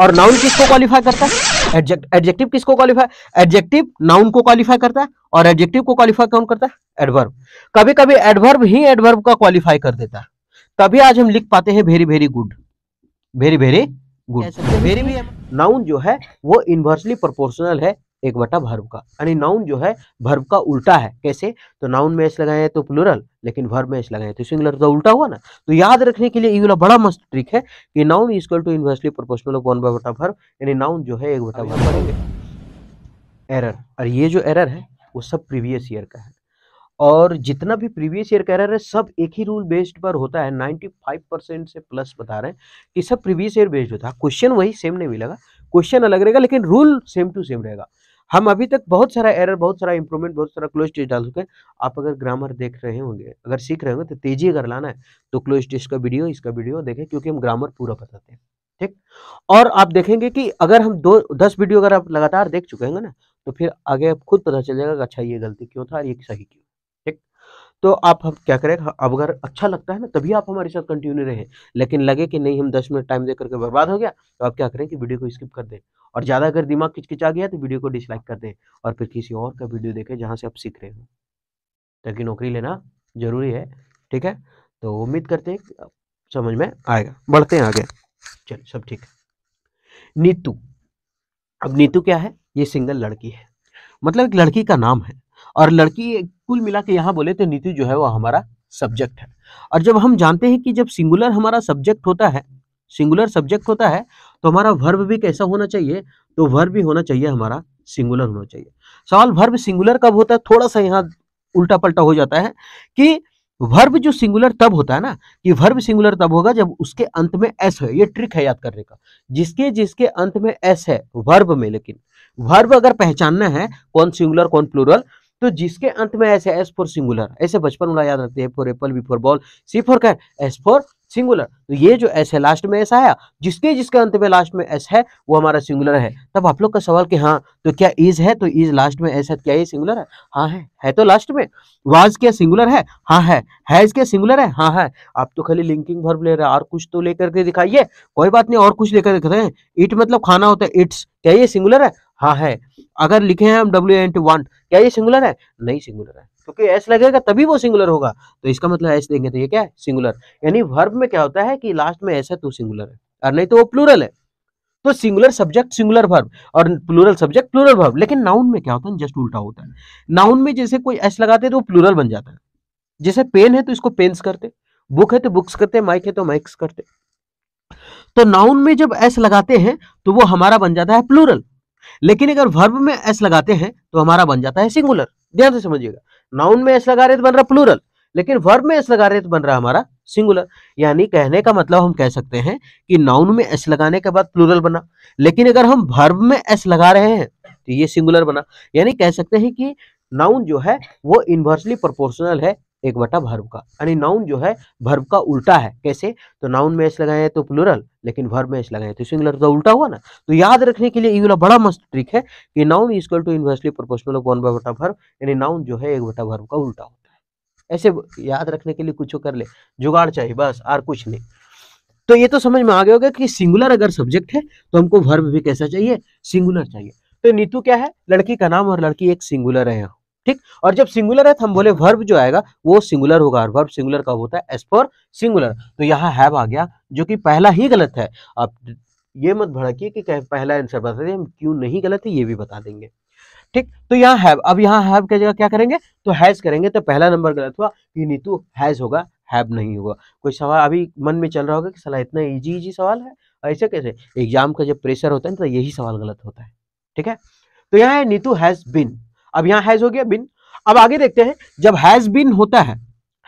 और नाउन किसको क्वालिफाई करता है एडजेक्टिव किसको क्वालिफाई एडजेक्टिव नाउन को क्वालिफाई करता है और एडजेक्टिव को क्वालिफाई कौन करता है एडवर्ब कभी कभी एडवर्ब ही एडवर्ब का क्वालिफाई कर देता है तभी आज हम लिख पाते हैं very very good very very good very noun जो है वो इन्वर्सली प्रोपोर्शनल है एक बटा भर्व का यानी नाउन जो है भर्व का उल्टा है कैसे तो नाउन में एस लगाए तो प्लुरल लेकिन भर्व में एस लगाए तो सिंगुलर तो उल्टा हुआ ना तो याद रखने के लिए ये वाला बड़ा मस्त ट्रिक है कि noun is equal to inversely proportional of one by बटा भर्व यानी नाउन जो है एक बटा भर्व पढ़ेंगे एरर और ये जो एरर है वो सब प्रीवियस ईयर का है और जितना भी प्रीवियस ईयर का एरर है सब एक ही रूल बेस्ड पर होता है 95 परसेंट से प्लस बता रहे हैं कि सब प्रीवियस ईयर बेस्ड होता है क्वेश्चन वही सेम नहीं मिलेगा क्वेश्चन अलग रहेगा लेकिन रूल सेम टू सेम रहेगा हम अभी तक बहुत सारा एरर बहुत सारा इंप्रूवमेंट बहुत सारा क्लोज टेस्ट डाल चुके हैं आप अगर ग्रामर देख रहे होंगे अगर सीख रहे होंगे तो तेजी अगर लाना है तो क्लोज टेस्ट का वीडियो इसका वीडियो देखें क्योंकि हम ग्रामर पूरा बताते हैं ठीक और आप देखेंगे कि अगर हम दो दस वीडियो अगर आप लगातार देख चुके हैं ना तो फिर आगे आप खुद पता चल जाएगा अच्छा ये गलती क्यों था और ये सही क्यों तो आप हम क्या करें हाँ, अब अगर अच्छा लगता है ना तभी आप हमारे साथ कंटिन्यू रहे लेकिन लगे कि नहीं हम दस मिनट टाइम दे करके बर्बाद हो गया तो आप क्या करें कि वीडियो को स्किप कर दें और ज़्यादा अगर दिमाग किचकिचा गया तो वीडियो को डिसलाइक कर दें और फिर किसी और का वीडियो देखें जहाँ से आप सीख रहे हो ताकि नौकरी लेना जरूरी है ठीक है तो उम्मीद करते हैं समझ में आएगा बढ़ते हैं आगे चल सब ठीक है नीतू अब नीतू क्या है ये सिंगल लड़की है मतलब एक लड़की का नाम है और लड़की कुल मिला के यहाँ बोले तो नीति जो है वो हमारा सब्जेक्ट है और जब हम जानते हैं कि जब सिंगुलर हमारा सब्जेक्ट होता है सिंगुलर सब्जेक्ट होता है तो हमारा वर्ब भी कैसा होना चाहिए तो वर्ब भी होना चाहिए हमारा सिंगुलर होना चाहिए सवाल वर्ब सिंगुलर कब होता है थोड़ा सा यहाँ उल्टा पलटा हो जाता है कि वर्ब जो सिंगुलर तब होता है ना कि वर्ब सिंगुलर तब होगा जब उसके अंत में एस हो ये ट्रिक है याद करने का जिसके जिसके अंत में एस है वर्ब में लेकिन वर्ब अगर पहचानना है कौन सिंगुलर कौन प्लूरल तो जिसके अंत में ऐसे एस फॉर सिंगुलर ऐसे बचपन वाला याद रखते हैं for apple B for ball C for cat S for singular तो ये जो एस है लास्ट में एस आया जिसके जिसके अंत में लास्ट में एस है वो हमारा सिंगुलर है तब आप लोग का सवाल कि हाँ तो क्या इज है तो इज लास्ट में एस है तो क्या ये सिंगुलर है हाँ है है तो लास्ट में वाज क्या सिंगुलर है हाँ है हैज क्या सिंगुलर है हाँ है आप तो खाली लिंकिंग भर ले रहे और कुछ तो लेकर के दिखाइए कोई बात नहीं और कुछ लेकर दिखाते हैं इट मतलब खाना होता है इट्स क्या ये सिंगुलर है हाँ है अगर लिखे हैं हम डब्ल्यू एन टू वन क्या ये सिंगुलर है नहीं सिंगुलर है क्योंकि एस लगेगा तभी वो सिंगुलर होगा तो इसका मतलब एस देंगे तो ये क्या है सिंगुलर यानी वर्ब में क्या होता है कि लास्ट में है तो सिंगुलर है और नहीं तो वो प्लूरल है तो सिंगुलर सब्जेक्ट सिंगुलर वर्ब और प्लूरल सब्जेक्ट प्लूरल वर्ब लेकिन नाउन में क्या होता है जस्ट उल्टा होता है नाउन में जैसे कोई एस लगाते हैं तो प्लूरल बन जाता है जैसे पेन है तो इसको पेन्स करते बुक है तो बुक्स करते माइक है तो माइक्स करते तो नाउन में जब एस लगाते हैं तो वो हमारा बन जाता है प्लूरल लेकिन अगर वर्ब में एस लगाते हैं तो हमारा बन जाता है सिंगुलर ध्यान से समझिएगा नाउन में एस लगा रहे तो बन रहा प्लूरल लेकिन वर्ब में एस लगा रहे तो बन रहा हमारा सिंगुलर यानी कहने का मतलब हम कह सकते हैं कि नाउन में एस लगाने के बाद प्लूरल बना लेकिन अगर हम वर्ब में एस लगा रहे हैं तो ये सिंगुलर बना यानी कह सकते हैं कि नाउन जो है वो इन्वर्सली प्रोपोर्शनल है एक बटा भर्व का यानी नाउन जो है भर्व का उल्टा है कैसे तो नाउन में एस लगाए तो प्लुरल लेकिन भर्व में एस लगाए तो सिंगुलर तो उल्टा हुआ ना तो याद रखने के लिए ये वाला बड़ा मस्त ट्रिक है कि noun is equal to inversely proportional of one by बटा भर्व यानी नाउन जो है एक बटा भर्व का उल्टा होता है ऐसे याद रखने के लिए कुछ कर ले जुगाड़ चाहिए बस और कुछ नहीं तो ये तो समझ में आ गया होगा कि सिंगुलर अगर सब्जेक्ट है तो हमको भर्व भी कैसा चाहिए सिंगुलर चाहिए तो नीतू क्या है लड़की का नाम और लड़की एक सिंगुलर है ठीक और जब सिंगुलर है तो हम बोले वर्ब जो आएगा वो सिंगुलर होगा और वर्ब सिंगुलर कब होता है एस फॉर सिंगुलर तो यहाँ हैव आ गया जो कि पहला ही गलत है अब ये मत भड़किए कि पहला आंसर बता दें हम क्यों नहीं गलत है ये भी बता देंगे ठीक तो यहाँ हैव अब यहाँ हैव की जगह क्या करेंगे तो हैज करेंगे तो पहला नंबर गलत हुआ कि नीतू तो हैज होगा हैव नहीं होगा कोई सवाल अभी मन में चल रहा होगा कि सलाह इतना इजी इजी सवाल है ऐसे कैसे एग्जाम का जब प्रेशर होता है तो यही सवाल गलत होता है ठीक है तो यहाँ है नीतू हैज बिन अब यहाँ हैज हो गया बिन अब आगे देखते हैं जब हैज बिन होता है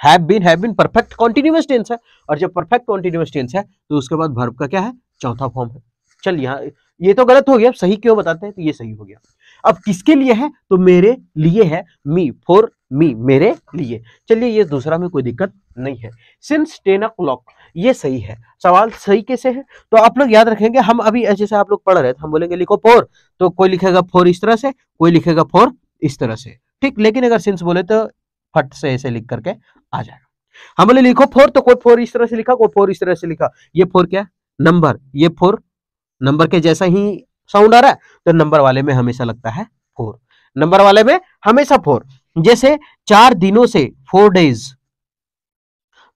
have been have been perfect continuous tense है और जब परफेक्ट कॉन्टिन्यूस टेंस है तो उसके बाद भर्व का क्या है चौथा फॉर्म है चल यहाँ ये तो गलत हो गया अब सही क्यों बताते हैं तो ये सही हो गया अब किसके लिए है तो मेरे लिए है मी फॉर मी मेरे लिए चलिए ये दूसरा में कोई दिक्कत नहीं है सिंस टेन ओ क्लॉक ये सही है सवाल सही कैसे है तो आप लोग याद रखेंगे हम अभी जैसे आप लोग पढ़ रहे थे हम बोलेंगे लिखो फोर तो कोई लिखेगा फोर इस तरह से कोई लिखेगा फोर इस तरह से ठीक लेकिन अगर सिंस बोले तो फट से ऐसे लिख करके आ जाएगा हम हाँ, बोले लिखो फोर तो कोड फोर इस तरह से लिखा कोड फोर इस तरह से लिखा ये फोर क्या नंबर ये फोर नंबर के जैसा ही साउंड आ रहा है तो नंबर वाले में हमेशा लगता है फोर नंबर वाले में हमेशा फोर जैसे चार दिनों से फोर डेज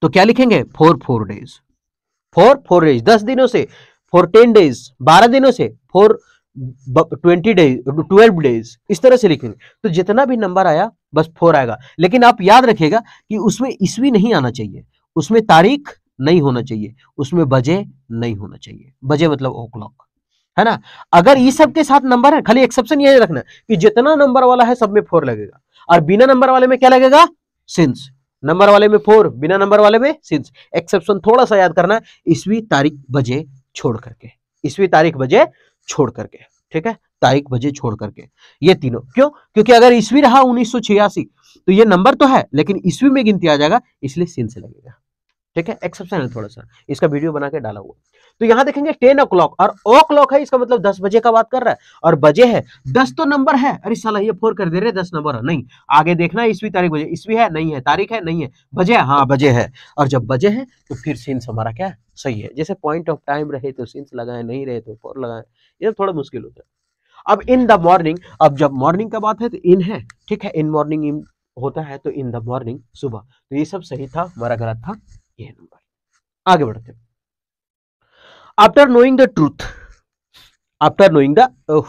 तो क्या लिखेंगे for for days for for days दस दिनों से फोर टेन डेज बारह दिनों से for twenty days twelve days इस तरह से लिखेंगे तो जितना भी नंबर आया बस फोर आएगा लेकिन आप याद रखिएगा कि उसमें ईस्वी नहीं आना चाहिए उसमें तारीख नहीं होना चाहिए उसमें बजे नहीं होना चाहिए बजे मतलब ओ क्लॉक है ना अगर ये सब के साथ नंबर है खाली एक्सेप्शन ये रखना कि जितना नंबर वाला है सब में फोर लगेगा और बिना नंबर वाले में क्या लगेगा सिंस नंबर वाले में फोर बिना नंबर वाले में सिंस एक्सेप्शन थोड़ा सा याद करना ईस्वी तारीख बजे छोड़ करके ईस्वी तारीख बजे छोड़ करके ठीक है तारीख बजे छोड़ करके ये तीनों क्यों क्योंकि अगर ईस्वी रहा उन्नीस तो ये नंबर तो है लेकिन ईस्वी में गिनती आ जाएगा इसलिए सीन से लगेगा ठीक है एक्सेप्शन है थोड़ा सा इसका वीडियो बना के डाला हुआ तो यहां देखेंगे टेन ओ क्लॉक और ओ क्लॉक है इसका मतलब दस बजे का बात कर रहा है और बजे है दस तो नंबर है अरे सलाह ये फोर कर दे रहे दस नंबर नहीं आगे देखना इसवी तारीख बजे ईस्वी है नहीं है तारीख है नहीं है बजे है हाँ बजे है और जब बजे है तो फिर सेंस हमारा क्या सही है जैसे पॉइंट ऑफ टाइम रहे तो सेंस लगाए नहीं रहे तो फोर लगाए ये थोड़ा मुश्किल होता है अब इन द मॉर्निंग अब जब मॉर्निंग का बात है तो इन है ठीक है इन मॉर्निंग इन होता है तो इन द मॉर्निंग सुबह तो ये सब सही था हमारा गलत था ये नंबर आगे बढ़ते हैं after knowing the truth after knowing the oh,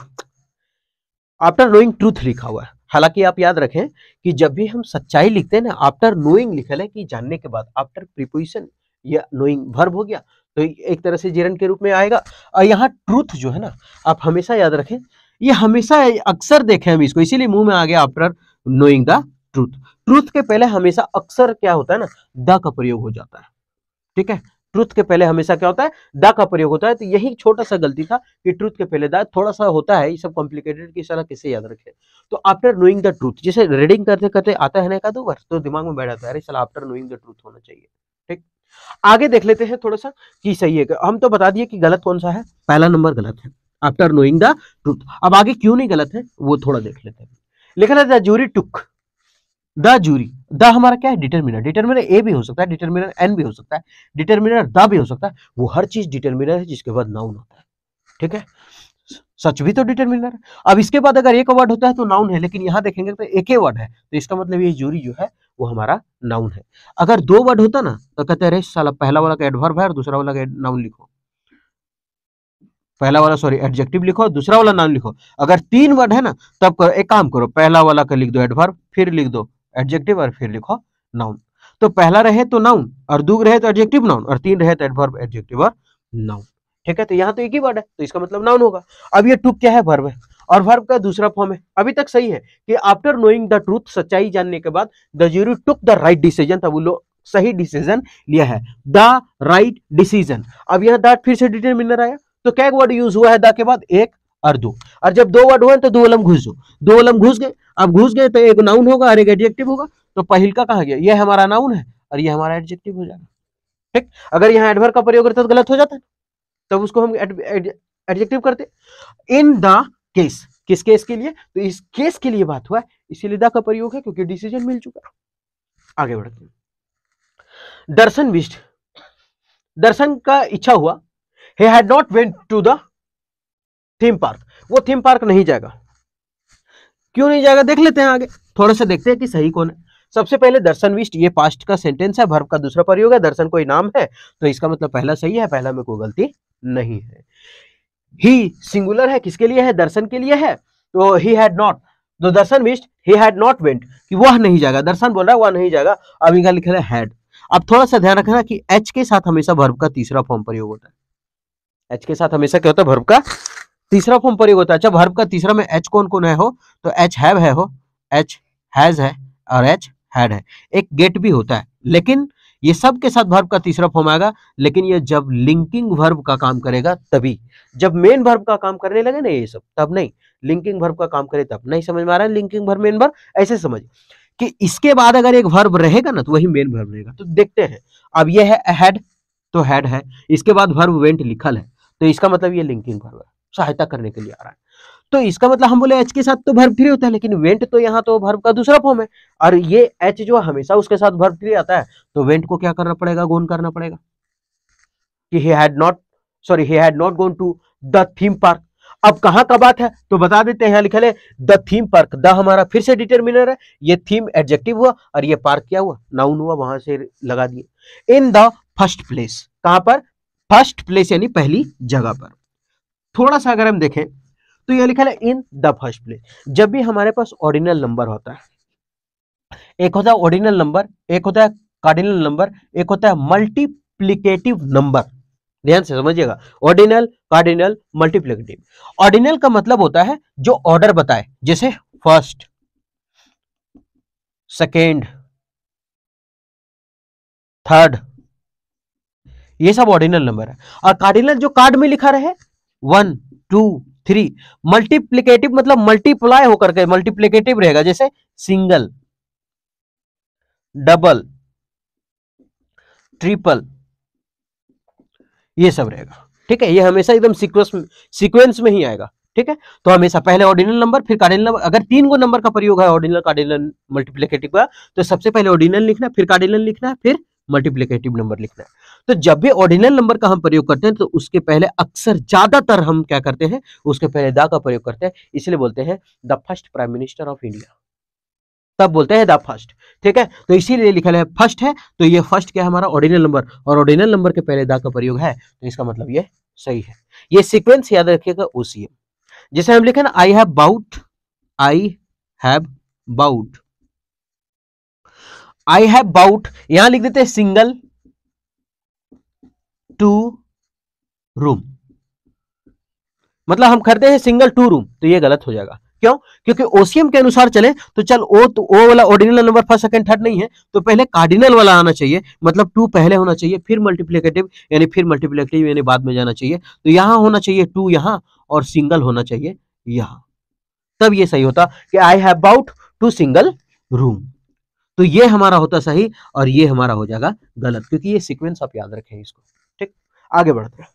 after knowing truth लिखा हुआ है हालांकि आप याद रखें कि जब भी हम सच्चाई लिखते हैं ना आफ्टर नोइंग लिखा है कि जानने के बाद आफ्टर प्रिपोजिशन या नोइंग वर्ब हो गया तो एक तरह से जीरन के रूप में आएगा और यहाँ ट्रूथ जो है ना आप हमेशा याद रखें ये हमेशा अक्सर देखें हम इसको इसीलिए मुंह में आ गया after knowing the truth truth के पहले हमेशा अक्सर क्या होता है ना द का प्रयोग हो जाता है ठीक है ट्रुथ के पहले हमेशा क्या होता है द का प्रयोग होता है तो यही छोटा सा गलती था कि ट्रुथ के पहले द थोड़ा सा होता है ये सब कॉम्प्लिकेटेड की सारा कैसे याद रखे तो आफ्टर नोइंग द ट्रूथ जैसे रीडिंग करते करते आता है ना का दो वर्ष तो दिमाग में बैठ जाता है अरे साला आफ्टर नोइंग द ट्रूथ होना चाहिए ठीक आगे देख लेते हैं थोड़ा सा कि सही है हम तो बता दिए कि गलत कौन सा है पहला नंबर गलत है आफ्टर नोइंग द ट्रूथ अब आगे क्यों नहीं गलत है वो थोड़ा देख लेते हैं लिखा रहता jury took the jury the हमारा क्या है डिटर्मिनर डिटर्मिनर ए भी हो सकता है डिटर्मिनर एन भी हो सकता है डिटर्मिनर द भी हो सकता है वो हर चीज डिटर्मिनर है जिसके बाद नाउन होता है ठीक है सच भी तो डिटर्मिनर है अब इसके बाद अगर एक वर्ड होता है तो नाउन है लेकिन यहाँ देखेंगे तो एक ही वर्ड है तो इसका मतलब ये जूरी जो है वो हमारा नाउन है अगर दो वर्ड होता ना तो कहते अरे साला पहला वाला का एडवर्ब है और दूसरा वाला का नाउन लिखो पहला वाला सॉरी एडजेक्टिव लिखो दूसरा वाला नाउन लिखो अगर तीन वर्ड है ना तब करो एक काम करो पहला वाला का लिख दो एडवर्ब फिर लिख दो एडजेक्टिव और फिर लिखो नाउन तो पहला रहे तो नाउन और दू रहे तो एडजेक्टिव नाउन और तीन रहे तो एडवर्ब एडजेक्टिव और नाउन ठीक है तो यहाँ तो एक ही वर्ड है तो इसका मतलब नाउन होगा अब ये टुक क्या है वर्ब है और वर्ब का दूसरा फॉर्म है अभी तक सही है कि आफ्टर नोइंग द ट्रूथ सच्चाई जानने के बाद the jury took the right decision था वो लोग सही डिसीजन लिया है द राइट डिसीजन अब यहाँ दैट फिर से डिटेल डिटर्मिनर आया तो क्या वर्ड यूज हुआ है द के बाद एक और दो और जब दो वर्ड हुए तो दो ओलम घुस दो दो घुस गए अब घुस गए तो एक नाउन होगा और एक एडजेक्टिव होगा तो पहल का कहा गया ये हमारा नाउन है और ये हमारा एडजेक्टिव हो जाएगा ठीक अगर यहाँ एडवर्ब का प्रयोग करते तो गलत हो जाता है तब उसको हम एडजेक्टिव करते इन द केस किस केस के लिए तो इस केस के लिए बात हुआ इसीलिए द का प्रयोग है क्योंकि डिसीजन मिल चुका आगे बढ़ते हैं दर्शन विष्ट दर्शन का इच्छा हुआ ही had not went to the theme park वो थीम पार्क नहीं जाएगा क्यों नहीं जाएगा देख लेते हैं आगे थोड़ा सा देखते हैं कि सही कौन है सबसे पहले दर्शन विष्ट ये पास्ट का सेंटेंस है भर्व का दूसरा प्रयोग है दर्शन कोई नाम है तो इसका मतलब पहला सही है पहला में कोई गलती नहीं है ही सिंगुलर है किसके लिए है दर्शन के लिए है तो ही हैड नॉट तो दर्शन विष्ट ही हैड नॉट वेंट कि वह नहीं जाएगा दर्शन बोल रहा है वह नहीं जाएगा अब इनका लिख रहा हैड अब थोड़ा सा ध्यान रखना कि एच के साथ हमेशा भर्व का तीसरा फॉर्म प्रयोग होता है एच के साथ हमेशा क्या होता है भर्व का तीसरा फॉर्म प्रयोग होता है जब हर्ब का तीसरा में एच कौन कौन है हो तो एच हैव है हो एच हैज है और एच हैड है एक गेट भी होता है लेकिन ये सब के साथ भर्व का तीसरा फॉर्म आएगा लेकिन ये जब लिंकिंग भर्व का काम करेगा तभी जब मेन भर्व का काम करने लगे ना ये सब तब नहीं लिंकिंग भर्व का काम करे तब नहीं समझ में आ रहा है लिंकिंग भर्व मेन भर्व ऐसे समझ कि इसके बाद अगर एक भर्व रहेगा ना तो वही मेन भर्व रहेगा तो देखते हैं अब ये है हेड तो हेड है इसके बाद भर्व वेंट लिखल है तो इसका मतलब ये लिंकिंग भर्व है सहायता करने के लिए आ रहा है तो इसका मतलब हम बोले एच के साथ तो भर्व फ्री होता है लेकिन वेंट तो यहाँ तो भर्व का दूसरा फॉर्म है और ये एच जो हमेशा उसके साथ भर्व फ्री आता है तो वेंट को क्या करना पड़ेगा गोन करना पड़ेगा कि he had not sorry he had not gone to the theme park अब कहां का बात है तो बता देते हैं लिखा ले द थीम पार्क द हमारा फिर से डिटर्मिनर है ये थीम एडजेक्टिव हुआ और ये पार्क क्या हुआ नाउन हुआ वहां से लगा दिए इन द फर्स्ट प्लेस कहां पर फर्स्ट प्लेस यानी पहली जगह पर थोड़ा सा अगर हम देखें तो ये लिखा है इन द फर्स्ट प्लेस जब भी हमारे पास ऑर्डिनल नंबर होता है एक होता है ऑर्डिनल नंबर एक होता है कार्डिनल नंबर एक होता है मल्टीप्लीकेटिव नंबर ध्यान से समझिएगा ऑर्डिनल कार्डिनल मल्टीप्लीकेटिव ऑर्डिनल का मतलब होता है जो ऑर्डर बताए जैसे फर्स्ट सेकेंड थर्ड ये सब ऑर्डिनल नंबर है और कार्डिनल जो कार्ड में लिखा रहे वन टू थ्री मल्टीप्लीकेटिव मतलब मल्टीप्लाई होकर के मल्टीप्लीकेटिव रहेगा जैसे सिंगल डबल ट्रिपल ये सब रहेगा ठीक है ये हमेशा एकदम सीक्वेंस सीक्वेंस में ही आएगा ठीक है तो हमेशा पहले ऑर्डिनल नंबर फिर कार्डिनल नंबर अगर तीन गो नंबर का प्रयोग है ऑर्डिनल कार्डिनल मल्टीप्लीकेटिव का तो सबसे पहले ऑर्डिनल लिखना फिर कार्डिनल लिखना फिर मल्टीप्लीकेटिव नंबर लिखना है तो जब भी ऑर्डिनल नंबर का हम प्रयोग करते हैं तो उसके पहले अक्सर ज्यादातर हम क्या करते हैं उसके पहले दा का प्रयोग करते हैं इसलिए बोलते हैं the first prime minister of India तब बोलते हैं द फर्स्ट ठीक है तो इसीलिए लिखा है फर्स्ट है तो ये फर्स्ट क्या है हमारा ऑर्डिनल नंबर और ऑर्डिनल नंबर के पहले दा का प्रयोग है तो इसका मतलब ये सही है ये सीक्वेंस याद रखिएगा ओसीएम जैसे हम लिखे ना I have bought I have bought I have bought यहां लिख देते हैं सिंगल टू रूम मतलब हम खरीदे हैं सिंगल टू रूम तो ये गलत हो जाएगा क्यों क्योंकि ओसीएम के अनुसार चले तो चल ओ तो ओ वाला ordinal number first second third नहीं है तो पहले कार्डिनल वाला आना चाहिए मतलब टू पहले होना चाहिए फिर मल्टीप्लीकेटिव यानी फिर मल्टीप्लीकेटिव यानी बाद में जाना चाहिए तो यहां होना चाहिए टू यहां और सिंगल होना चाहिए यहाँ तब ये सही होता कि I have bought two single room तो ये हमारा होता सही और ये हमारा हो जाएगा गलत क्योंकि ये सीक्वेंस आप याद रखें इसको ठीक आगे बढ़ते हैं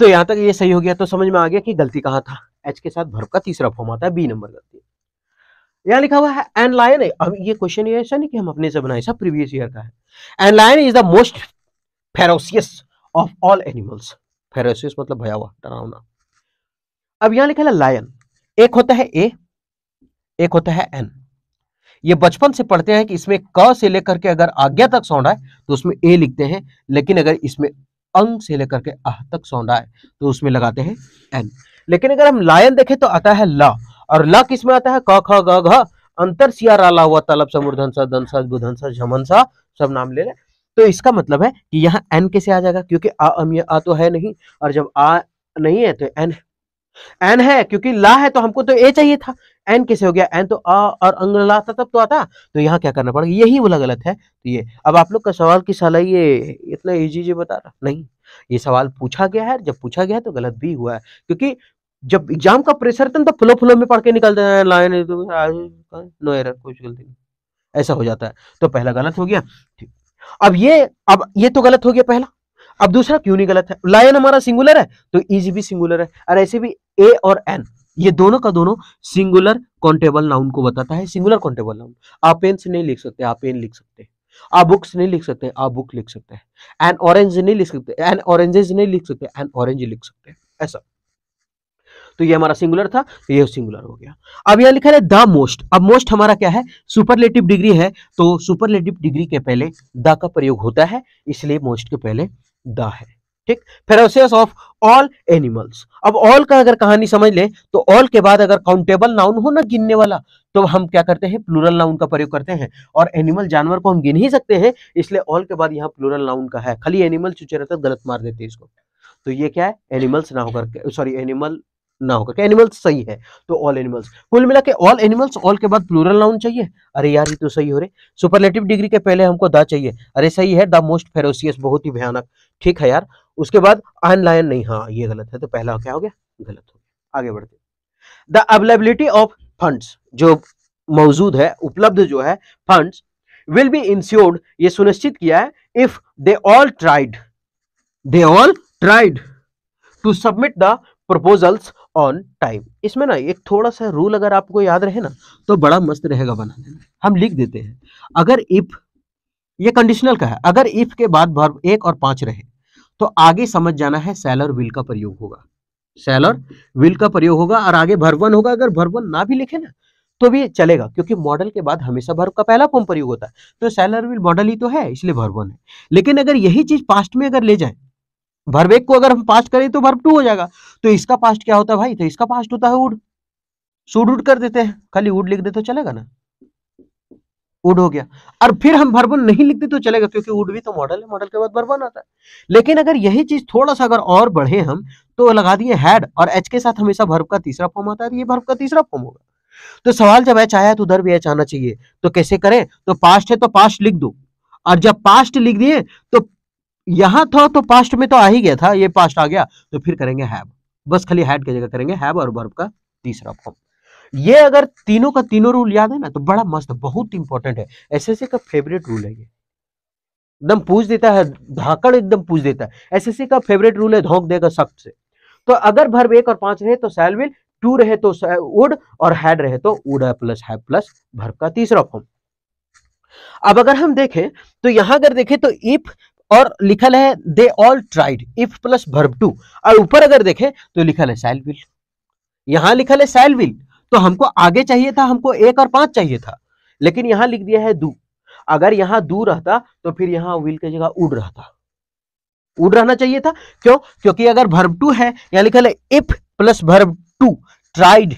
तो यहां तक ये सही हो गया तो समझ में आ गया कि गलती कहां था एच के साथ भर्व का तीसरा फॉर्म आता है बी नंबर गलती यहां लिखा हुआ है एन लायन अब ये क्वेश्चन ये ऐसा नहीं कि हम अपने से बनाए सब प्रीवियस ईयर का है an lion is the most ferocious of all animals ferocious मतलब भयावह डरावना अब यहां लिखा है लायन एक होता है ए एक होता है एन ये बचपन से पढ़ते हैं कि इसमें क से लेकर के अगर आज्ञा तक सौंड आए तो उसमें ए लिखते हैं लेकिन अगर इसमें अंग से लेकर के आह तक सौंड आए तो उसमें लगाते हैं एन लेकिन अगर हम लायन देखें तो आता है ल और ल किस में आता है क ख ग घ अंतर सिया राला हुआ तलब समुर्धन सा दन सा बुधन सा झमन सा सब नाम ले रहे तो इसका मतलब है कि यहाँ एन कैसे आ जाएगा क्योंकि आ अम आ तो है नहीं और जब आ नहीं है तो एन है एन है क्योंकि ला है तो हमको तो ए चाहिए था एन कैसे हो गया एन तो आ और अंग ला था तब तो आता तो यहाँ क्या करना पड़ेगा यही बोला गलत है तो ये अब आप लोग का सवाल किस साला ये इतना इजी जी बता रहा नहीं ये सवाल पूछा गया है जब पूछा गया तो गलत भी हुआ है क्योंकि जब एग्जाम का प्रेशर था तो फ्लो फ्लो में पढ़ के निकलते हैं लाइन नो एरर कुछ गलती ऐसा हो जाता है तो पहला गलत हो गया ठीक अब ये अब ये तो गलत हो गया पहला अब दूसरा क्यों नहीं गलत है लायन हमारा सिंगुलर है तो इज भी सिंगुलर है और ऐसे भी ए और एन ये दोनों का दोनों सिंगुलर कॉन्टेबल नाउन को बताता है सिंगुलर कॉन्टेबल नाउन आप पेन से नहीं लिख सकते आप पेन लिख सकते हैं आप बुक्स नहीं लिख सकते आप बुक लिख सकते हैं एन ऑरेंज नहीं लिख सकते एन ऑरेंजेस नहीं लिख सकते एन ऑरेंज लिख सकते हैं ऐसा तो ये हमारा सिंगुलर था तो ये सिंगुलर हो गया अब यहां लिखा है द मोस्ट अब मोस्ट हमारा क्या है सुपरलेटिव डिग्री है तो सुपरलेटिव डिग्री के पहले द का प्रयोग होता है इसलिए मोस्ट के पहले द है ठीक फेरोसियस ऑफ ऑल एनिमल्स अब ऑल का अगर कहानी समझ ले तो ऑल के बाद अगर काउंटेबल नाउन हो ना गिनने वाला तो हम क्या करते हैं प्लूरल नाउन का प्रयोग करते हैं और एनिमल जानवर को हम गिन ही सकते हैं इसलिए ऑल के बाद यहाँ प्लूरल नाउन का है खाली एनिमल चुचे रहते गलत मार देते हैं इसको तो ये क्या है एनिमल्स ना होकर सॉरी एनिमल ना होकर एनिमल्स सही है तो ऑल एनिमल्स कुल मिला के ऑल एनिमल्स ऑल के बाद प्लूरल नाउन चाहिए अरे यार ये तो सही हो रहे सुपरलेटिव डिग्री के पहले हमको दा चाहिए अरे सही है द मोस्ट फेरोसियस बहुत ही भयानक ठीक है यार उसके बाद आयन लायन नहीं हाँ ये गलत है तो पहला क्या हो गया गलत हो गया आगे बढ़ते द अवेलेबिलिटी ऑफ फंड जो मौजूद है उपलब्ध जो है फंड विल बी इंश्योर्ड ये सुनिश्चित किया है if they all tried they all tried to submit the proposals on time इसमें ना एक थोड़ा सा रूल अगर आपको याद रहे ना तो बड़ा मस्त रहेगा बनाने में हम लिख देते हैं अगर इफ ये कंडीशनल का है अगर इफ के बाद वर्ब एक और पांच रहे तो आगे समझ जाना है सेल और विल का प्रयोग होगा सेल और विल का प्रयोग होगा और आगे भरवन होगा अगर भरवन ना भी लिखे ना तो भी चलेगा क्योंकि मॉडल के बाद हमेशा भर्व का पहला फॉर्म प्रयोग होता है तो और विल मॉडल ही तो है इसलिए भर्वन है लेकिन अगर यही चीज पास्ट में अगर ले जाए वर्ब एक को अगर हम पास्ट करें तो वर्ब टू हो जाएगा तो इसका पास्ट क्या होता है भाई तो इसका पास्ट होता है उड सूड उड कर देते हैं खाली उड लिख दे तो चलेगा ना उड हो गया और फिर हम वर्बन नहीं लिखते तो चलेगा क्योंकि उड भी तो मॉडल है मॉडल के बाद वर्बन आता है लेकिन अगर यही चीज थोड़ा सा अगर और बढ़े हम तो लगा दिए हैड और एच के साथ हमेशा वर्ब का तीसरा फॉर्म आता है तो ये वर्ब का तीसरा फॉर्म होगा तो सवाल जब एच आया तो उधर भी एच आना चाहिए तो कैसे करें तो पास्ट है तो पास्ट लिख दो और जब पास्ट लिख दिए तो यहां था तो पास्ट में तो आ ही गया था ये पास्ट आ गया तो फिर करेंगे हैव बस खाली हैड की जगह करेंगे हैव और वर्ब का तीसरा फॉर्म ये अगर तीनों का तीनों रूल याद है ना तो बड़ा मस्त बहुत इंपॉर्टेंट है एसएससी का फेवरेट रूल है ये एकदम पूछ देता है धाकड़ एकदम पूछ देता है एसएससी का फेवरेट रूल है धोंक देगा सख्त से तो अगर भर्ब एक और पांच रहे तो सैल विल टू रहे तो उड और हैड रहे तो उड प्लस है प्लस भर्ब का तीसरा फॉर्म अब अगर हम देखें तो यहां अगर देखें तो इफ और लिखल है they all tried if plus verb two और ऊपर अगर देखें तो लिखल है साइल विल यहां लिखल है साइल विल तो हमको आगे चाहिए था हमको एक और पांच चाहिए था लेकिन यहां लिख दिया है दू अगर यहां दू रहता तो फिर यहां विल की जगह उड़ रहता उड़ रहना चाहिए था क्यों क्योंकि अगर भर्ब टू है यहां लिखा है if plus verb two tried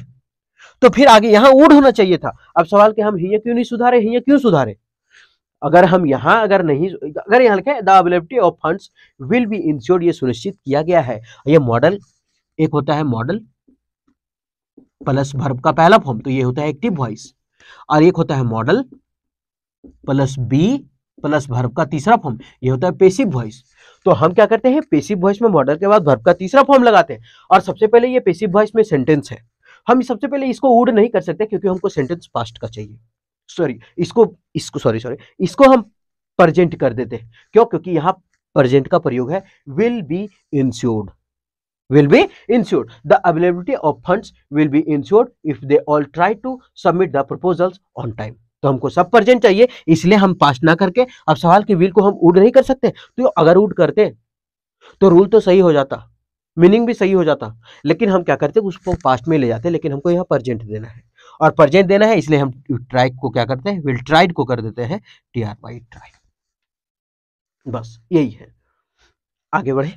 तो फिर आगे यहां उड़ होना चाहिए था अब सवाल कि हम हिये क्यों नहीं सुधारे हिये क्यों सुधारे अगर हम यहाँ अगर नहीं अगर यहाँ लिखे the availability of funds will be ensured ये सुनिश्चित किया गया है ये मॉडल एक होता है मॉडल प्लस वर्ब का पहला फॉर्म तो ये होता है एक्टिव वॉइस और एक होता है modal plus be plus verb का तीसरा फॉर्म ये होता है पेसिव वॉइस तो हम क्या करते हैं पेसिव वॉइस में मॉडल के बाद वर्ब का तीसरा फॉर्म लगाते हैं और सबसे पहले ये पेसिव वॉइस में सेंटेंस है हम सबसे पहले इसको उड नहीं कर सकते क्योंकि हमको सेंटेंस पास्ट का चाहिए सॉरी इसको इसको सॉरी सॉरी इसको हम प्रजेंट कर देते हैं क्यों क्योंकि यहाँ प्रजेंट का प्रयोग है will be ensured will be ensured the availability of fund will be ensured if they all try to submit the proposals on time तो हमको सब प्रजेंट चाहिए इसलिए हम पास ना करके अब सवाल के विल को हम उड नहीं कर सकते तो अगर उड करते तो रूल तो सही हो जाता मीनिंग भी सही हो जाता लेकिन हम क्या करते उसको पास्ट में ले जाते लेकिन हमको यहाँ प्रेजेंट देना है और प्रजेंट देना है इसलिए हम ट्राइक को क्या करते हैं विल ट्राइड को कर देते हैं टी आर बाई ट्राइक बस यही है आगे बढ़े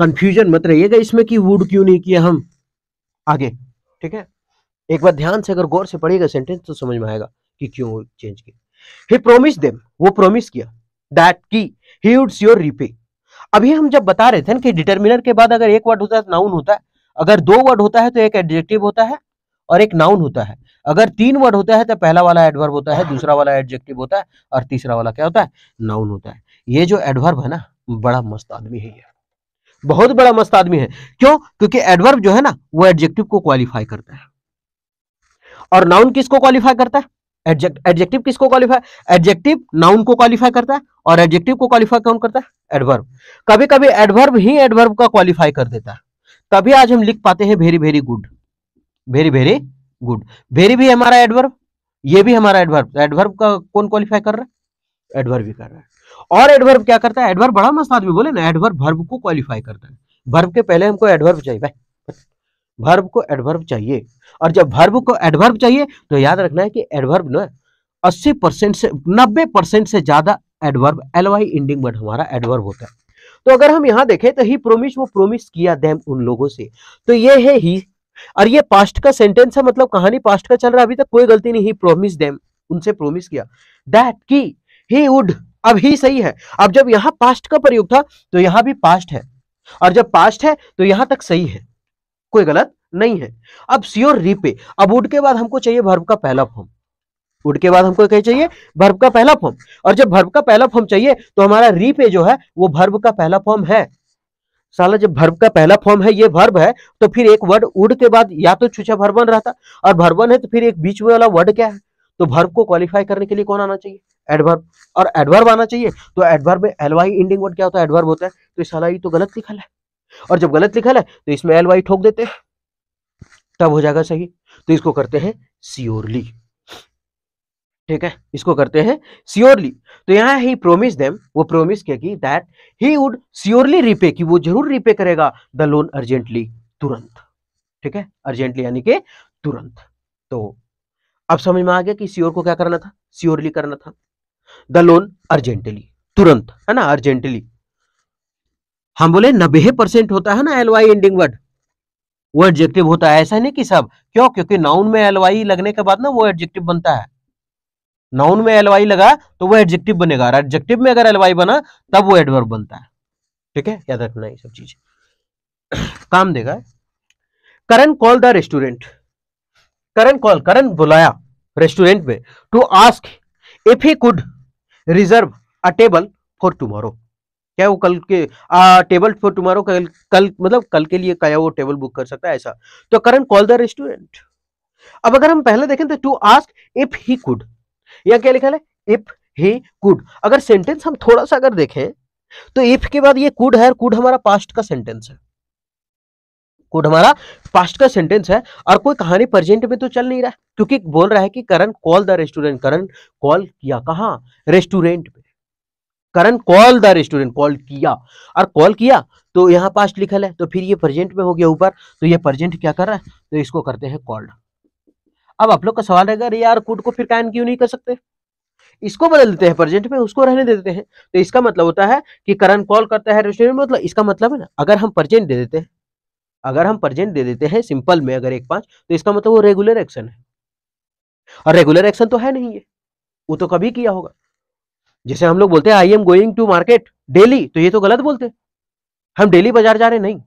कंफ्यूजन मत रहिएगा इसमें कि वुड क्यों नहीं किया हम आगे ठीक है एक बार ध्यान से अगर गौर से पढ़िएगा सेंटेंस तो समझ में आएगा कि क्यों चेंज किया ही प्रोमिस देम वो प्रोमिस किया दैट की ही वुड श्योर रिपे अभी हम जब बता रहे थे ना कि डिटर्मिनर के बाद अगर एक वर्ड होता है नाउन तो होता है अगर दो वर्ड होता है तो एक एडजेक्टिव होता है और एक नाउन होता है अगर तीन वर्ड होता है तो पहला वाला एडवर्ब होता है दूसरा वाला एडजेक्टिव होता है और तीसरा वाला क्या होता है नाउन होता है ये जो एडवर्ब है ना बड़ा मस्त आदमी है ये बहुत बड़ा मस्त आदमी है क्यों क्योंकि एडवर्ब जो है ना वो एडजेक्टिव को क्वालिफाई करता है और नाउन किसको क्वालिफाई करता है एडजेक्टिव किसको क्वालिफाई एडजेक्टिव नाउन को क्वालिफाई करता है और एडजेक्टिव को क्वालिफाई कौन करता है एडवर्ब कभी कभी एडवर्ब ही एडवर्ब का क्वालिफाई कर देता है तभी आज हम लिख पाते हैं very very good very very good very भी हमारा एडवर्ब ये भी हमारा एडवर्ब एडवर्ब का कौन क्वालिफाई कर रहा है एडवर्ब भी कर रहा है और एडवर्ब क्या करता है एडवर्ब बड़ा मस्त आदमी बोले ना एडवर्ब वर्ब को क्वालिफाई करता है वर्ब के पहले हमको एडवर्ब चाहिए भाई वर्ब को एडवर्ब चाहिए और जब वर्ब को एडवर्ब चाहिए तो याद रखना है कि एडवर्ब ना अस्सी परसेंट से नब्बे परसेंट से ज्यादा एडवर्ब एलवाई इंडिंग वर्ड हमारा एडवर्ब होता है तो अगर हम यहां देखें तो ही प्रोमिस वो प्रोमिस किया देम उन लोगों से तो ये है ही और ये पास्ट का सेंटेंस है मतलब कहानी पास्ट का चल रहा है अभी तक कोई गलती नहीं ही प्रोमिस दैम उनसे प्रोमिस किया दैट की ही वुड अब ही सही है अब जब यहाँ पास्ट का प्रयोग था तो यहां भी पास्ट है और जब पास्ट है तो यहाँ तक सही है कोई गलत नहीं है अब सियोर रीपे अब उड के बाद हमको चाहिए भर्व का पहला फॉर्म वुड के बाद हमको क्या चाहिए भर्व का पहला फॉर्म और जब भर्व का पहला फॉर्म चाहिए तो हमारा री पे जो है वो भर्व का पहला फॉर्म है साला जब भर्व का पहला फॉर्म है ये भर्व है तो फिर एक वर्ड उड के बाद या तो छुछा भरवन रहता और भरवन है तो फिर एक बीच में वाला वर्ड क्या है तो भर्व को क्वालिफाई करने के लिए कौन आना चाहिए एडवर्ब और एडवर्ब आना चाहिए तो एडवर्ब में एलवाई इंडिंग वर्ड क्या होता है एडवर्ब होता है तो साला ये तो गलत लिखल है और जब गलत लिखल है तो इसमें एलवाई ठोक देते हैं तब हो जाएगा सही तो इसको करते हैं सियोरली ठीक है इसको करते हैं श्योरली तो यहाँ ही प्रोमिस देम वो प्रोमिस किया कि that he would surely repay कि वो जरूर रिपे करेगा द लोन अर्जेंटली तुरंत ठीक है अर्जेंटली यानी कि तुरंत तो अब समझ में आ गया कि श्योर को क्या करना था श्योरली करना था द लोन अर्जेंटली तुरंत है ना अर्जेंटली हम बोले नब्बे परसेंट होता है ना एलवाई एंडिंग वर्ड वो एडजेक्टिव होता है ऐसा नहीं कि सब क्यों क्योंकि नाउन में एलवाई लगने के बाद ना वो एडजेक्टिव बनता है नाउन में एलवाई लगा तो वो एडजेक्टिव बनेगा और एडजेक्टिव में अगर एलवाई बना तब वो एडवर्ब बनता है ठीक है याद रखना ये सब चीज काम देगा Karan call the restaurant Karan call Karan बुलाया रेस्टोरेंट में to ask if he could reserve a table for tomorrow क्या वो कल के आ, टेबल फॉर टुमारो कल कल मतलब कल के लिए क्या वो टेबल बुक कर सकता है ऐसा तो करण कॉल द रेस्टोरेंट अब अगर हम पहले देखें तो to ask if he could यहाँ क्या लिखा है इफ ही कुड अगर सेंटेंस हम थोड़ा सा अगर देखें तो इफ के बाद ये कुड है और कुड हमारा पास्ट का सेंटेंस है कुड हमारा पास्ट का सेंटेंस है और कोई कहानी प्रेजेंट में तो चल नहीं रहा क्योंकि बोल रहा है कि Karan call the restaurant Karan call किया कहा रेस्टोरेंट में Karan call the restaurant call किया और कॉल किया तो यहाँ पास्ट लिखल है तो फिर ये प्रेजेंट में हो गया ऊपर तो ये प्रेजेंट क्या कर रहा है तो इसको करते हैं कॉल्ड अब आप लोग का सवाल रहेगा यार कुड को फिर कायन क्यों नहीं कर सकते इसको बदल देते हैं प्रेजेंट में उसको रहने दे देते हैं तो इसका मतलब होता है कि करण कॉल करता है रेस्टोरेंट में मतलब इसका मतलब है ना अगर हम प्रेजेंट दे देते हैं अगर हम प्रेजेंट दे देते हैं सिंपल में अगर एक पांच तो इसका मतलब वो रेगुलर एक्शन है और रेगुलर एक्शन तो है नहीं ये वो तो कभी किया होगा जैसे हम लोग बोलते हैं I am going to market daily तो ये तो गलत बोलते हैं हम डेली बाजार जा रहे नहीं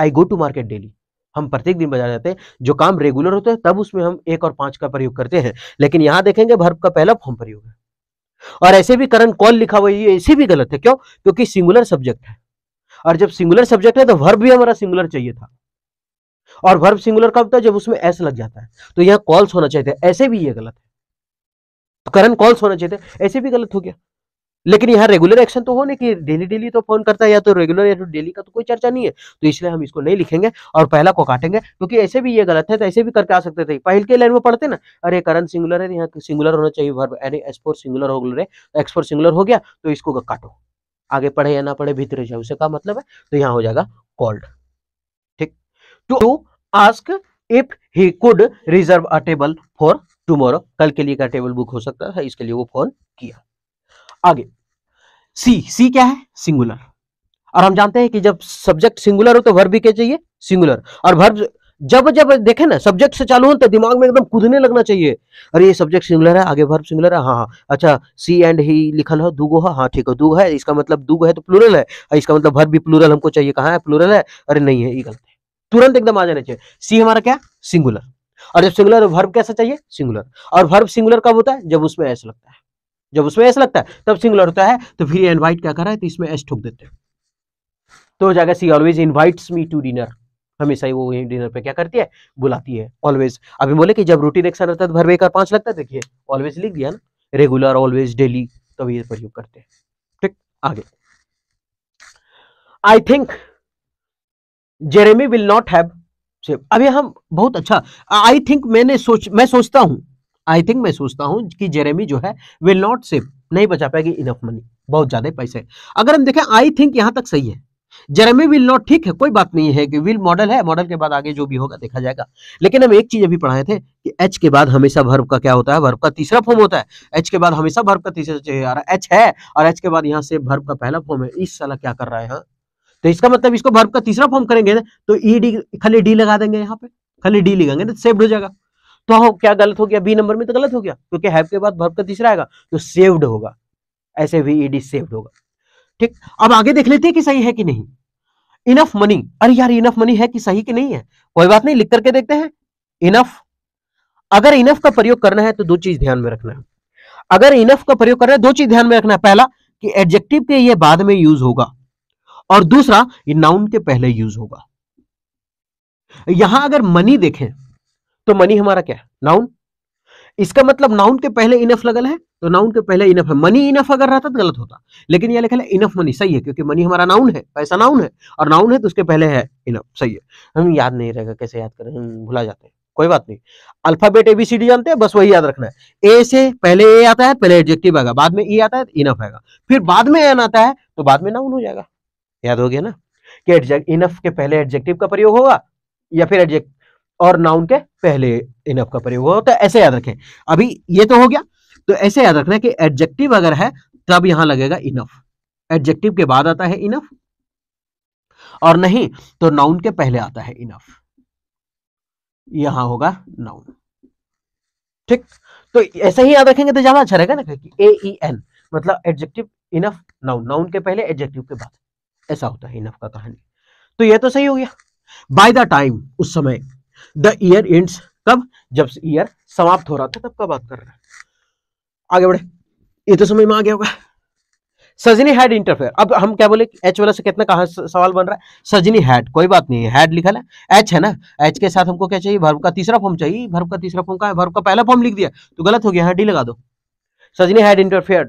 I go to market daily हम प्रत्येक दिन बजाए जाते हैं जो काम रेगुलर होते हैं तब उसमें हम एक और पांच का प्रयोग करते हैं लेकिन यहां देखेंगे भर्व का पहला फॉर्म प्रयोग है और ऐसे भी करण कॉल लिखा हुआ ये ऐसे भी गलत है क्यों क्योंकि सिंगुलर सब्जेक्ट है और जब सिंगुलर सब्जेक्ट है तो वर्ब भी हमारा सिंगुलर चाहिए था और वर्ब सिंगुलर कब था जब उसमें एस लग जाता है तो यहाँ कॉल्स होना चाहिए ऐसे भी ये गलत है तो करण कॉल्स होना चाहिए ऐसे भी गलत हो गया लेकिन यहाँ रेगुलर एक्शन तो होने की डेली डेली तो फोन करता है या तो रेगुलर या तो डेली का तो कोई चर्चा नहीं है तो इसलिए हम इसको नहीं लिखेंगे और पहला को काटेंगे क्योंकि ऐसे भी ये गलत है तो ऐसे भी करके आ सकते थे पहल के लाइन में पढ़ते ना अरे करंट सिंगुलर है यहाँ सिंगुलर होना चाहिए वर्ब अरे एक्सपोर्ट सिंगुलर हो गए एक्सपोर्ट सिंगुलर हो गया तो इसको काटो आगे पढ़े या ना पढ़े भीतर जाए उसे का मतलब है तो यहाँ हो जाएगा कॉल्ड ठीक to ask if he could reserve a table for tomorrow कल के लिए का टेबल बुक हो सकता है इसके लिए वो फोन किया आगे सी सी क्या है सिंगुलर और हम जानते हैं कि जब सब्जेक्ट सिंगुलर हो तो वर्ब भी क्या चाहिए सिंगुलर और वर्ब जब जब देखे ना सब्जेक्ट से चालू हो तो दिमाग में एकदम कूदने लगना चाहिए अरे ये सब्जेक्ट सिंगुलर है आगे वर्ब सिंगुलर है हाँ हाँ अच्छा सी एंड ही लिखल हो दूगो है हाँ ठीक है दूगो है इसका मतलब दूगो है तो प्लूरल है इसका मतलब वर्ब भी प्लूरल हमको चाहिए कहाँ है प्लूरल है अरे नहीं है ये गलत है तुरंत एकदम आ जाना चाहिए सी हमारा क्या सिंगुलर और जब सिंगुलर वर्ब कैसा चाहिए सिंगुलर और वर्ब सिंगुलर कब होता है जब उसमें ऐसा लगता है जब उसमें एस लगता है तब सिंगुलर होता है तो फिर इन्वाइट क्या करा है तो इसमें एस ठोक देते हैं तो हो जाएगा she always invites me to dinner हमेशा ही वो डिनर पे क्या करती है बुलाती है ऑलवेज अभी बोले कि जब रूटीन एक्सर रहता है तो भर बेकार पांच लगता है देखिए ऑलवेज लिख दिया ना रेगुलर ऑलवेज डेली तब ये प्रयोग करते हैं ठीक आगे I think Jeremy will not have अभी हम बहुत अच्छा आई थिंक मैंने सोच मैं सोचता हूं आई थिंक मैं सोचता हूं कि जेरेमी जो है विल नॉट सेफ नहीं बचा पाएगी इनफ मनी बहुत ज्यादा पैसे अगर हम देखें आई थिंक यहां तक सही है जेरेमी विल नॉट ठीक है कोई बात नहीं है कि विल मॉडल है मॉडल के बाद आगे जो भी होगा देखा जाएगा लेकिन हम एक चीज अभी पढ़ाए थे कि एच के बाद हमेशा भर्व का क्या होता है भर्व का तीसरा फॉर्म होता है एच के बाद हमेशा भर्व का तीसरा चाहिए आ रहा है एच है और एच के बाद यहाँ से भर्व का पहला फॉर्म है इस साला क्या कर रहा है हाँ तो इसका मतलब इसको भर्व का तीसरा फॉर्म करेंगे तो ई e डी खाली डी लगा देंगे यहाँ पे खाली डी लिखेंगे ना सेव्ड तो हो जाएगा तो हाँ क्या गलत हो गया बी नंबर में तो गलत हो गया क्योंकि हैव के बाद भर्व का तीसरा आएगा तो सेव्ड होगा ऐसे भी ईडी सेव्ड होगा ठीक अब आगे देख लेते हैं कि सही है कि नहीं इनफ मनी अरे यार इनफ मनी है कि सही कि नहीं है कोई बात नहीं लिख करके देखते हैं इनफ अगर इनफ का प्रयोग करना है तो दो चीज ध्यान में रखना है अगर इनफ का प्रयोग करना है दो चीज ध्यान में रखना है पहला कि एडजेक्टिव के ये बाद में यूज होगा और दूसरा ये नाउन के पहले यूज होगा यहां अगर मनी देखें तो मनी हमारा क्या है नाउन इसका मतलब नाउन के पहले इनफ लगल है तो नाउन के पहले इनफ है मनी इनफ अगर रहता तो गलत होता लेकिन यह लिखा इनफ मनी सही है क्योंकि मनी हमारा नाउन है पैसा नाउन है और नाउन है तो उसके पहले है इनफ सही है हम याद नहीं रहेगा कैसे याद करें हम भुला जाते हैं कोई बात नहीं अल्फाबेट एबीसीडी जानते हैं बस वही याद रखना है ए से पहले ए आता है पहले एडजेक्टिव आएगा बाद में ई e आता है इनफ तो आएगा फिर बाद में एन आता है तो बाद में नाउन हो जाएगा याद हो गया ना कि इनफ के पहले एडजेक्टिव का प्रयोग होगा या फिर एडजेक्ट और नाउन के पहले इनफ का प्रयोग होता है ऐसे याद रखें अभी ये तो हो गया तो ऐसे याद रखना कि एडजेक्टिव अगर है तब यहां लगेगा इनफ एडजेक्टिव के बाद आता है इनफ और नहीं तो नाउन के पहले आता है इनफ यहां होगा नाउन ठीक तो ऐसे ही याद रखेंगे तो ज्यादा अच्छा रहेगा ना कि ए ई एन मतलब एडजेक्टिव इनफ नाउन नाउन के पहले एडजेक्टिव के बाद ऐसा होता है इनफ का कहानी तो यह तो सही हो गया बाय द टाइम उस समय द ईयर एंड्स कब जब ईयर समाप्त हो रहा था तब का बात कर रहा है आगे बढ़े ये तो समझ में आ गया होगा सजनी हैड इंटरफेयर अब हम क्या बोले एच वाला से कितना कहा सवाल बन रहा है सजनी हैड कोई बात नहीं हैड लिखा ना एच है ना एच के साथ हमको क्या चाहिए भर्व का तीसरा फॉर्म चाहिए भर्व का तीसरा फॉर्म का है भर्व का पहला फॉर्म लिख दिया तो गलत हो गया है डी लगा दो Sajni had interfere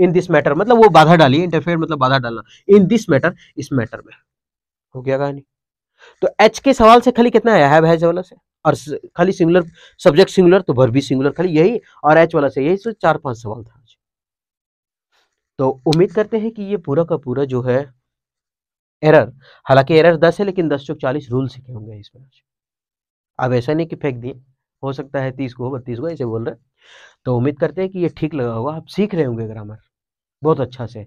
in this matter मतलब वो बाधा डाली इंटरफेयर मतलब बाधा डालना इन दिस मैटर इस मैटर में हो गया कहानी तो एच के सवाल से खाली कितना है भैज वाला से और खाली सिंगुलर सब्जेक्ट सिंगुलर तो भर भी सिंगुलर खाली यही और एच वाला से यही से चार पांच सवाल था आज तो उम्मीद करते हैं कि ये पूरा का पूरा जो है एरर हालांकि एरर दस है लेकिन दस चौक चालीस रूल सीखे होंगे इसमें आज अब ऐसा नहीं कि फेंक दिए हो सकता है तीस को बत्तीस को ऐसे बोल रहे तो उम्मीद करते हैं कि ये ठीक लगा होगा आप सीख रहे होंगे ग्रामर बहुत अच्छा से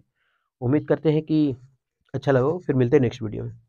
उम्मीद करते हैं कि अच्छा लगा फिर मिलते हैं नेक्स्ट वीडियो में